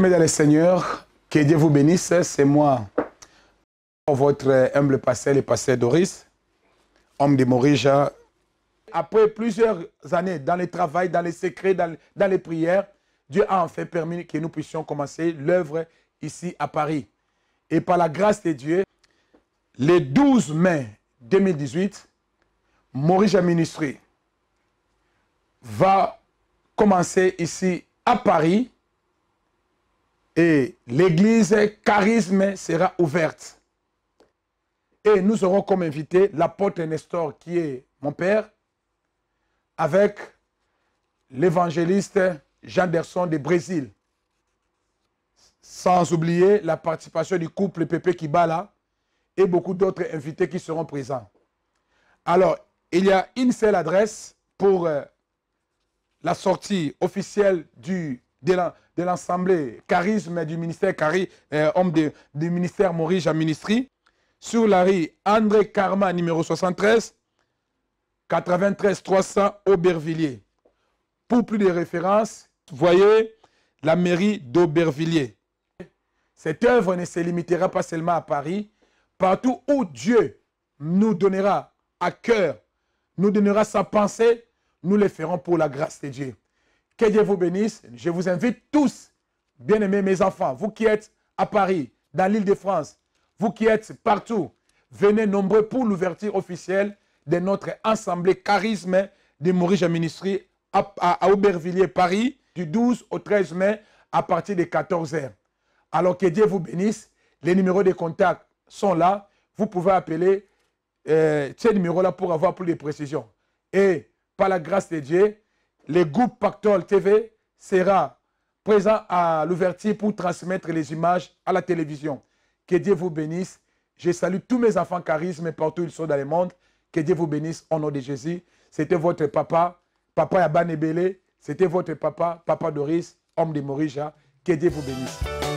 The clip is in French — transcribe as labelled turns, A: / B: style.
A: Mesdames et dans que Dieu vous bénisse. C'est moi, votre humble pasteur, le pasteur Doris, homme de Morija. Après plusieurs années dans le travail, dans les secrets, dans, les prières, Dieu a enfin permis que nous puissions commencer l'œuvre ici à Paris. Et par la grâce de Dieu, le 12 mai 2018, Morija ministré va commencer ici à Paris et l'église charisme sera ouverte. Et nous aurons comme invité l'apôtre Nestor, qui est mon père, avec l'évangéliste Jean Derson de Brésil. Sans oublier la participation du couple Pépé Kibala et beaucoup d'autres invités qui seront présents. Alors, il y a une seule adresse pour euh, la sortie officielle du de l'Assemblée, charisme du ministère, Cari, euh, homme du ministère Maurice à ministrie, sur la rue André Karma, numéro 73, 93 300 Aubervilliers. Pour plus de références, voyez la mairie d'Aubervilliers. Cette œuvre ne se limitera pas seulement à Paris, partout où Dieu nous donnera à cœur, nous donnera sa pensée, nous le ferons pour la grâce de Dieu. Que Dieu vous bénisse. Je vous invite tous, bien-aimés mes enfants, vous qui êtes à Paris, dans l'île de France, vous qui êtes partout, venez nombreux pour l'ouverture officielle de notre assemblée charisme de Maurice à, à, Aubervilliers, Paris, du 12 au 13 mai à partir de 14h. Alors que Dieu vous bénisse. Les numéros de contact sont là. Vous pouvez appeler euh, ces numéros-là pour avoir plus de précisions. Et par la grâce de Dieu, le groupe Pactol TV sera présent à l'ouverture pour transmettre les images à la télévision. Que Dieu vous bénisse. Je salue tous mes enfants charismes partout où ils sont dans le monde. Que Dieu vous bénisse au nom de Jésus. C'était votre papa, papa Yabanebele. C'était votre papa, papa Doris, homme de Morija. Que Dieu vous bénisse.